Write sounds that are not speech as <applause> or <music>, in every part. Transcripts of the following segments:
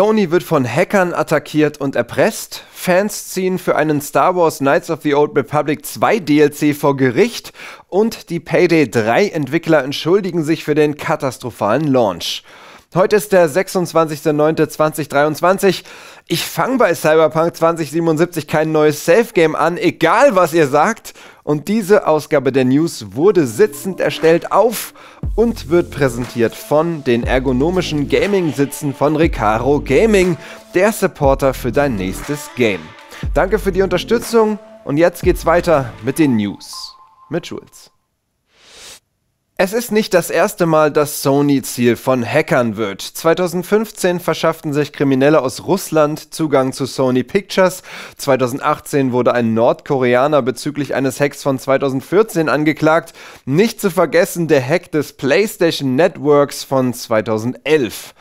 Sony wird von Hackern attackiert und erpresst. Fans ziehen für einen Star Wars Knights of the Old Republic 2 DLC vor Gericht. Und die Payday 3 Entwickler entschuldigen sich für den katastrophalen Launch. Heute ist der 26.09.2023. Ich fange bei Cyberpunk 2077 kein neues Safe-Game an, egal was ihr sagt. Und diese Ausgabe der News wurde sitzend erstellt auf und wird präsentiert von den ergonomischen Gaming-Sitzen von Recaro Gaming, der Supporter für dein nächstes Game. Danke für die Unterstützung und jetzt geht's weiter mit den News. Mit Jules. Es ist nicht das erste Mal, dass Sony Ziel von Hackern wird. 2015 verschafften sich Kriminelle aus Russland Zugang zu Sony Pictures. 2018 wurde ein Nordkoreaner bezüglich eines Hacks von 2014 angeklagt. Nicht zu vergessen der Hack des PlayStation Networks von 2011.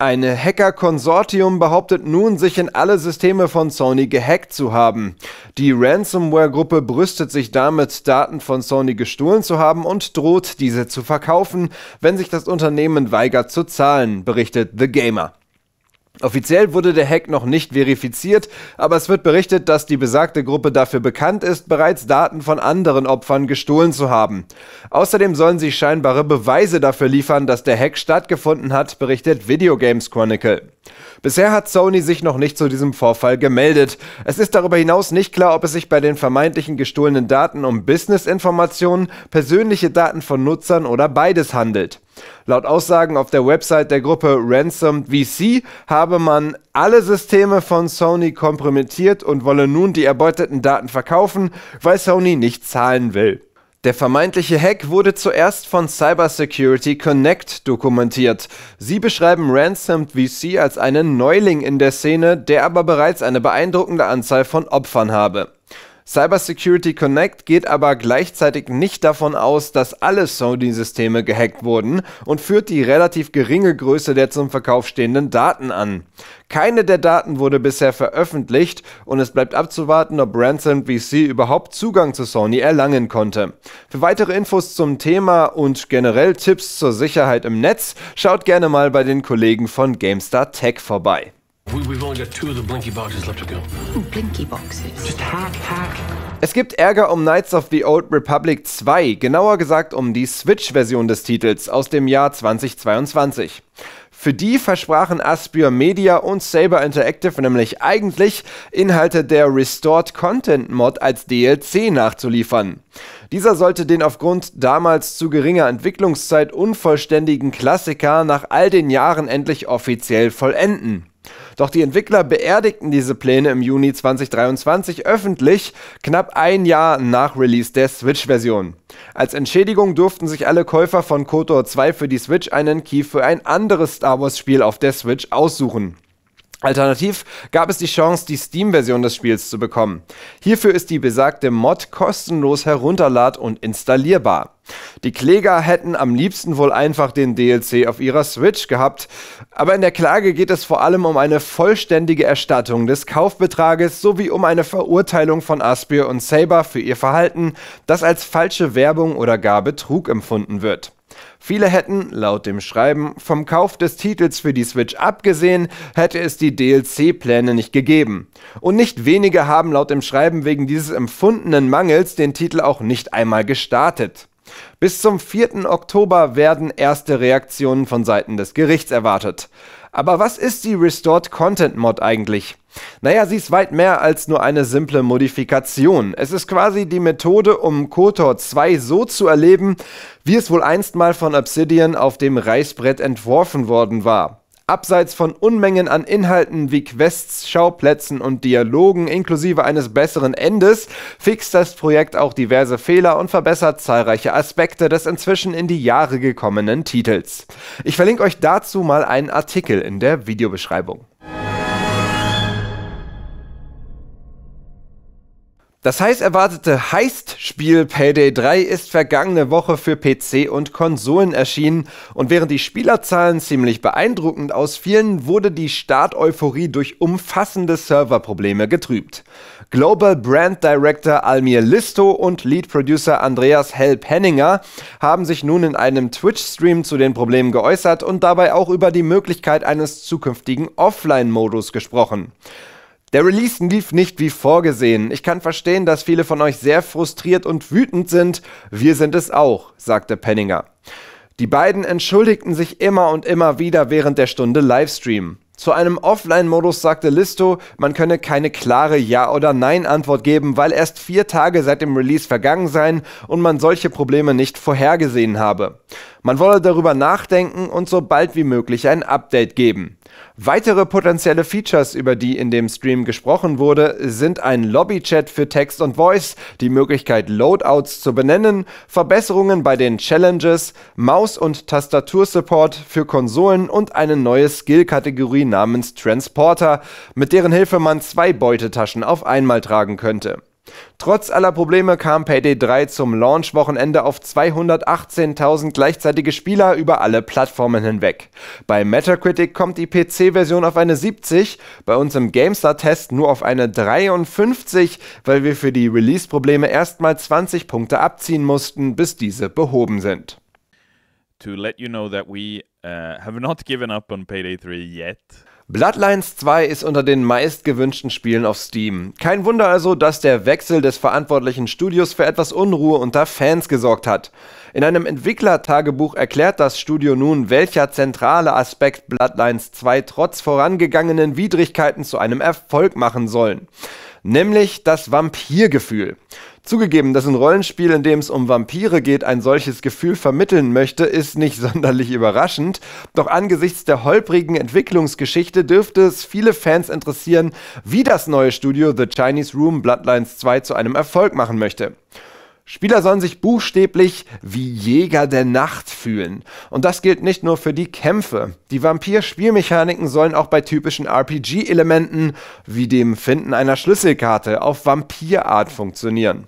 Eine Hacker-Konsortium behauptet nun, sich in alle Systeme von Sony gehackt zu haben. Die Ransomware-Gruppe brüstet sich damit, Daten von Sony gestohlen zu haben und droht, diese zu verkaufen, wenn sich das Unternehmen weigert zu zahlen, berichtet The Gamer. Offiziell wurde der Hack noch nicht verifiziert, aber es wird berichtet, dass die besagte Gruppe dafür bekannt ist, bereits Daten von anderen Opfern gestohlen zu haben. Außerdem sollen sie scheinbare Beweise dafür liefern, dass der Hack stattgefunden hat, berichtet Video Games Chronicle. Bisher hat Sony sich noch nicht zu diesem Vorfall gemeldet. Es ist darüber hinaus nicht klar, ob es sich bei den vermeintlichen gestohlenen Daten um Business-Informationen, persönliche Daten von Nutzern oder beides handelt. Laut Aussagen auf der Website der Gruppe Ransom VC habe man alle Systeme von Sony kompromittiert und wolle nun die erbeuteten Daten verkaufen, weil Sony nicht zahlen will. Der vermeintliche Hack wurde zuerst von Cybersecurity Connect dokumentiert. Sie beschreiben Ransomed VC als einen Neuling in der Szene, der aber bereits eine beeindruckende Anzahl von Opfern habe. Cybersecurity Connect geht aber gleichzeitig nicht davon aus, dass alle Sony-Systeme gehackt wurden und führt die relativ geringe Größe der zum Verkauf stehenden Daten an. Keine der Daten wurde bisher veröffentlicht und es bleibt abzuwarten, ob Ransom VC überhaupt Zugang zu Sony erlangen konnte. Für weitere Infos zum Thema und generell Tipps zur Sicherheit im Netz schaut gerne mal bei den Kollegen von GameStar Tech vorbei. Es gibt Ärger um Knights of the Old Republic 2, genauer gesagt um die Switch-Version des Titels aus dem Jahr 2022. Für die versprachen Aspyr Media und Saber Interactive nämlich eigentlich, Inhalte der Restored Content Mod als DLC nachzuliefern. Dieser sollte den aufgrund damals zu geringer Entwicklungszeit unvollständigen Klassiker nach all den Jahren endlich offiziell vollenden. Doch die Entwickler beerdigten diese Pläne im Juni 2023 öffentlich, knapp ein Jahr nach Release der Switch-Version. Als Entschädigung durften sich alle Käufer von KOTOR 2 für die Switch einen Key für ein anderes Star Wars-Spiel auf der Switch aussuchen. Alternativ gab es die Chance, die Steam-Version des Spiels zu bekommen. Hierfür ist die besagte Mod kostenlos herunterlad und installierbar. Die Kläger hätten am liebsten wohl einfach den DLC auf ihrer Switch gehabt, aber in der Klage geht es vor allem um eine vollständige Erstattung des Kaufbetrages sowie um eine Verurteilung von Aspir und Saber für ihr Verhalten, das als falsche Werbung oder gar Betrug empfunden wird. Viele hätten, laut dem Schreiben, vom Kauf des Titels für die Switch abgesehen, hätte es die DLC-Pläne nicht gegeben. Und nicht wenige haben laut dem Schreiben wegen dieses empfundenen Mangels den Titel auch nicht einmal gestartet. Bis zum 4. Oktober werden erste Reaktionen von Seiten des Gerichts erwartet. Aber was ist die Restored Content Mod eigentlich? Naja, sie ist weit mehr als nur eine simple Modifikation. Es ist quasi die Methode, um KOTOR 2 so zu erleben, wie es wohl einst mal von Obsidian auf dem Reißbrett entworfen worden war. Abseits von Unmengen an Inhalten wie Quests, Schauplätzen und Dialogen inklusive eines besseren Endes fixt das Projekt auch diverse Fehler und verbessert zahlreiche Aspekte des inzwischen in die Jahre gekommenen Titels. Ich verlinke euch dazu mal einen Artikel in der Videobeschreibung. Das heiß erwartete Heist-Spiel Payday 3 ist vergangene Woche für PC und Konsolen erschienen und während die Spielerzahlen ziemlich beeindruckend ausfielen, wurde die Start-Euphorie durch umfassende Serverprobleme getrübt. Global Brand Director Almir Listo und Lead Producer Andreas Hell-Penninger haben sich nun in einem Twitch-Stream zu den Problemen geäußert und dabei auch über die Möglichkeit eines zukünftigen Offline-Modus gesprochen. Der Release lief nicht wie vorgesehen. Ich kann verstehen, dass viele von euch sehr frustriert und wütend sind. Wir sind es auch, sagte Penninger. Die beiden entschuldigten sich immer und immer wieder während der Stunde Livestream. Zu einem Offline-Modus sagte Listo, man könne keine klare Ja- oder Nein-Antwort geben, weil erst vier Tage seit dem Release vergangen seien und man solche Probleme nicht vorhergesehen habe. Man wolle darüber nachdenken und so bald wie möglich ein Update geben. Weitere potenzielle Features, über die in dem Stream gesprochen wurde, sind ein Lobby-Chat für Text und Voice, die Möglichkeit Loadouts zu benennen, Verbesserungen bei den Challenges, Maus- und Tastatursupport für Konsolen und eine neue Skill-Kategorie namens Transporter, mit deren Hilfe man zwei Beutetaschen auf einmal tragen könnte. Trotz aller Probleme kam Payday 3 zum Launch-Wochenende auf 218.000 gleichzeitige Spieler über alle Plattformen hinweg. Bei Metacritic kommt die PC-Version auf eine 70, bei uns im GameStar-Test nur auf eine 53, weil wir für die Release-Probleme erstmal 20 Punkte abziehen mussten, bis diese behoben sind. To let you know that we uh, have not given up on Payday 3 yet. Bloodlines 2 ist unter den meistgewünschten Spielen auf Steam. Kein Wunder also, dass der Wechsel des verantwortlichen Studios für etwas Unruhe unter Fans gesorgt hat. In einem Entwicklertagebuch erklärt das Studio nun, welcher zentrale Aspekt Bloodlines 2 trotz vorangegangenen Widrigkeiten zu einem Erfolg machen sollen nämlich das Vampirgefühl. Zugegeben, dass ein Rollenspiel, in dem es um Vampire geht, ein solches Gefühl vermitteln möchte, ist nicht <laughs> sonderlich überraschend, doch angesichts der holprigen Entwicklungsgeschichte dürfte es viele Fans interessieren, wie das neue Studio The Chinese Room Bloodlines 2 zu einem Erfolg machen möchte. Spieler sollen sich buchstäblich wie Jäger der Nacht fühlen. Und das gilt nicht nur für die Kämpfe. Die Vampir-Spielmechaniken sollen auch bei typischen RPG-Elementen wie dem Finden einer Schlüsselkarte auf Vampirart funktionieren.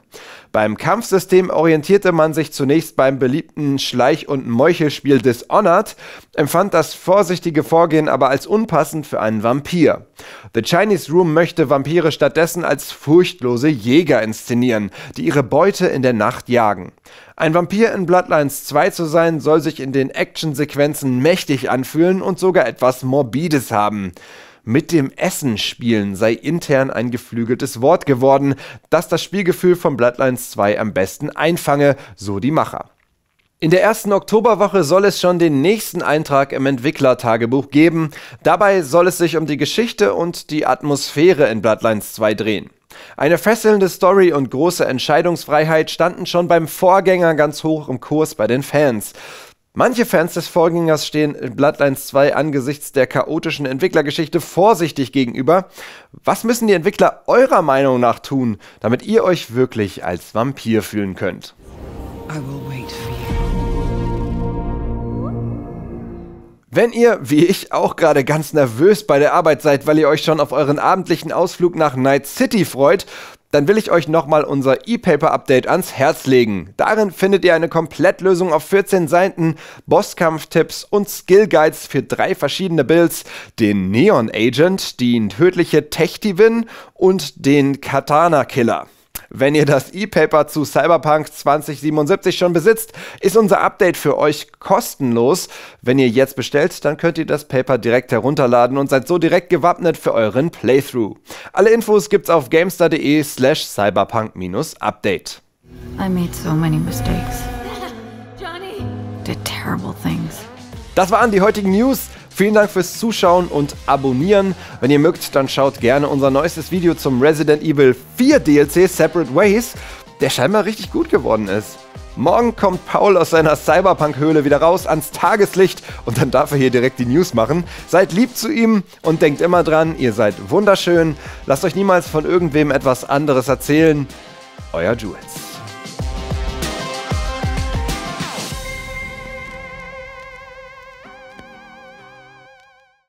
Beim Kampfsystem orientierte man sich zunächst beim beliebten Schleich- und Meuchelspiel Dishonored, empfand das vorsichtige Vorgehen aber als unpassend für einen Vampir. The Chinese Room möchte Vampire stattdessen als furchtlose Jäger inszenieren, die ihre Beute in der Nacht jagen. Ein Vampir in Bloodlines 2 zu sein, soll sich in den Actionsequenzen mächtig anfühlen und sogar etwas Morbides haben. Mit dem Essen spielen sei intern ein geflügeltes Wort geworden, das das Spielgefühl von Bloodlines 2 am besten einfange, so die Macher. In der ersten Oktoberwoche soll es schon den nächsten Eintrag im Entwicklertagebuch geben. Dabei soll es sich um die Geschichte und die Atmosphäre in Bloodlines 2 drehen. Eine fesselnde Story und große Entscheidungsfreiheit standen schon beim Vorgänger ganz hoch im Kurs bei den Fans. Manche Fans des Vorgängers stehen in Bloodlines 2 angesichts der chaotischen Entwicklergeschichte vorsichtig gegenüber. Was müssen die Entwickler eurer Meinung nach tun, damit ihr euch wirklich als Vampir fühlen könnt? Wenn ihr, wie ich, auch gerade ganz nervös bei der Arbeit seid, weil ihr euch schon auf euren abendlichen Ausflug nach Night City freut, dann will ich euch nochmal unser E-Paper-Update ans Herz legen. Darin findet ihr eine Komplettlösung auf 14 Seiten, Bosskampftipps und Skill-Guides für drei verschiedene Builds, den Neon Agent, die tödliche Techtivin und den Katana-Killer. Wenn ihr das E-Paper zu Cyberpunk 2077 schon besitzt, ist unser Update für euch kostenlos. Wenn ihr jetzt bestellt, dann könnt ihr das Paper direkt herunterladen und seid so direkt gewappnet für euren Playthrough. Alle Infos gibt's auf gamestar.de slash cyberpunk-update. I made so many mistakes. <laughs> Johnny! Did terrible things. Das waren die heutigen News. Vielen Dank fürs Zuschauen und Abonnieren. Wenn ihr mögt, dann schaut gerne unser neuestes Video zum Resident Evil 4 DLC Separate Ways, der scheinbar richtig gut geworden ist. Morgen kommt Paul aus seiner Cyberpunk-Höhle wieder raus ans Tageslicht und dann darf er hier direkt die News machen. Seid lieb zu ihm und denkt immer dran, ihr seid wunderschön. Lasst euch niemals von irgendwem etwas anderes erzählen. Euer Jules.